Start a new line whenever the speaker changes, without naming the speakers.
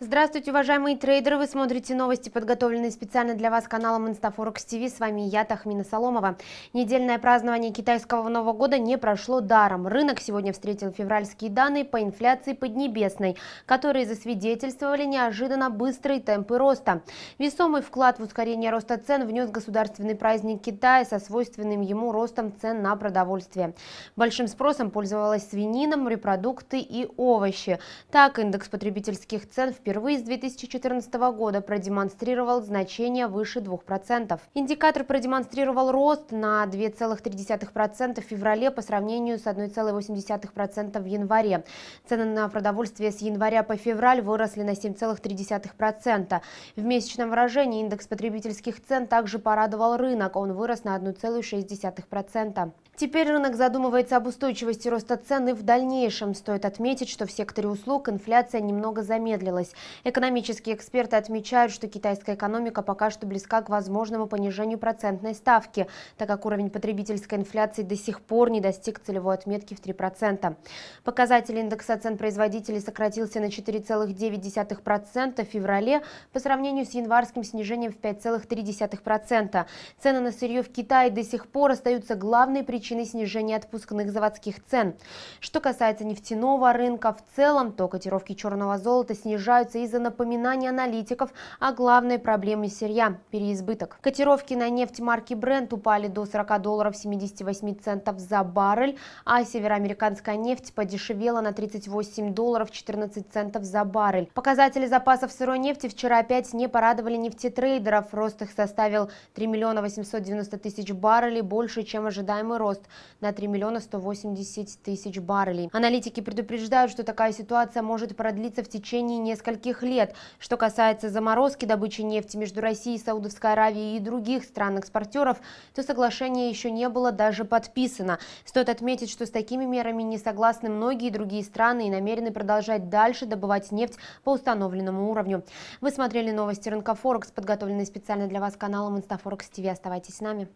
Здравствуйте, уважаемые трейдеры! Вы смотрите новости, подготовленные специально для вас каналом InstaForex ТВ. С вами я, Тахмина Соломова. Недельное празднование китайского Нового года не прошло даром. Рынок сегодня встретил февральские данные по инфляции Поднебесной, которые засвидетельствовали неожиданно быстрые темпы роста. Весомый вклад в ускорение роста цен внес государственный праздник Китая со свойственным ему ростом цен на продовольствие. Большим спросом пользовалась свинина, морепродукты и овощи. Так, индекс потребительских цен в впервые с 2014 года продемонстрировал значение выше 2%. Индикатор продемонстрировал рост на 2,3% в феврале по сравнению с 1,8% в январе. Цены на продовольствие с января по февраль выросли на 7,3%. В месячном выражении индекс потребительских цен также порадовал рынок, он вырос на 1,6%. Теперь рынок задумывается об устойчивости роста цен и в дальнейшем. Стоит отметить, что в секторе услуг инфляция немного замедлилась. Экономические эксперты отмечают, что китайская экономика пока что близка к возможному понижению процентной ставки, так как уровень потребительской инфляции до сих пор не достиг целевой отметки в 3%. Показатель индекса цен производителей сократился на 4,9% в феврале по сравнению с январским снижением в 5,3%. Цены на сырье в Китае до сих пор остаются главной причиной снижения отпускных заводских цен. Что касается нефтяного рынка в целом, то котировки черного золота снижаются опасаются из-за напоминания аналитиков о главной проблеме сырья – переизбыток. Котировки на нефть марки Brent упали до 40 долларов 78 центов за баррель, а североамериканская нефть подешевела на 38 долларов 14 центов за баррель. Показатели запасов сырой нефти вчера опять не порадовали нефтетрейдеров. Рост их составил 3 миллиона 890 тысяч баррелей, больше, чем ожидаемый рост на 3 миллиона 180 тысяч баррелей. Аналитики предупреждают, что такая ситуация может продлиться в течение нескольких нескольких лет. Что касается заморозки добычи нефти между Россией, Саудовской Аравией и других стран-экспортеров, то соглашение еще не было даже подписано. Стоит отметить, что с такими мерами не согласны многие другие страны и намерены продолжать дальше добывать нефть по установленному уровню. Вы смотрели новости рынка Форекс, подготовленные специально для вас каналом Инстафорекс ТВ. Оставайтесь с нами.